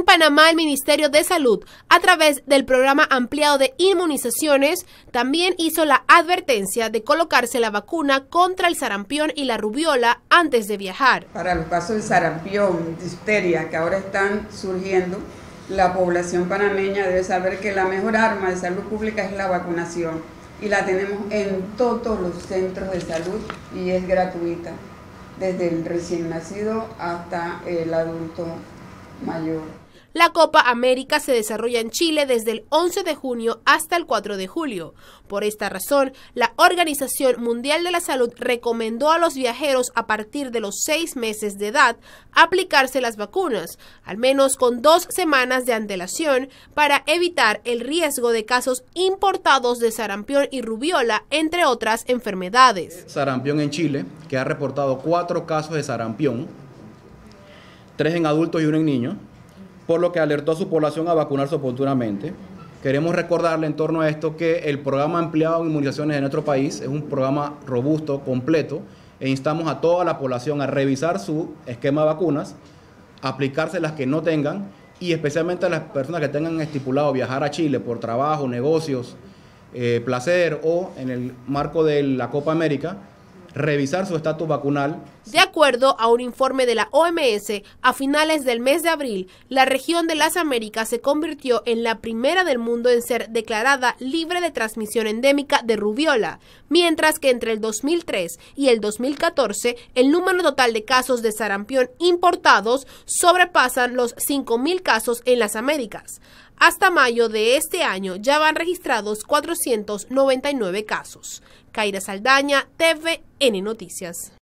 En Panamá, el Ministerio de Salud, a través del programa ampliado de inmunizaciones, también hizo la advertencia de colocarse la vacuna contra el sarampión y la rubiola antes de viajar. Para los casos de sarampión, disteria, que ahora están surgiendo, la población panameña debe saber que la mejor arma de salud pública es la vacunación y la tenemos en todos los centros de salud y es gratuita, desde el recién nacido hasta el adulto mayor. La Copa América se desarrolla en Chile desde el 11 de junio hasta el 4 de julio. Por esta razón, la Organización Mundial de la Salud recomendó a los viajeros a partir de los seis meses de edad aplicarse las vacunas, al menos con dos semanas de antelación, para evitar el riesgo de casos importados de sarampión y rubiola, entre otras enfermedades. Sarampión en Chile, que ha reportado cuatro casos de sarampión, tres en adultos y uno en niños por lo que alertó a su población a vacunarse oportunamente. Queremos recordarle en torno a esto que el programa ampliado de inmunizaciones en nuestro país es un programa robusto, completo, e instamos a toda la población a revisar su esquema de vacunas, aplicarse las que no tengan y especialmente a las personas que tengan estipulado viajar a Chile por trabajo, negocios, eh, placer o en el marco de la Copa América, revisar su estatus vacunal. De acuerdo a un informe de la OMS, a finales del mes de abril, la región de las Américas se convirtió en la primera del mundo en ser declarada libre de transmisión endémica de rubiola, mientras que entre el 2003 y el 2014 el número total de casos de sarampión importados sobrepasan los 5.000 casos en las Américas. Hasta mayo de este año ya van registrados 499 casos. Kaira Saldaña, TVN Noticias.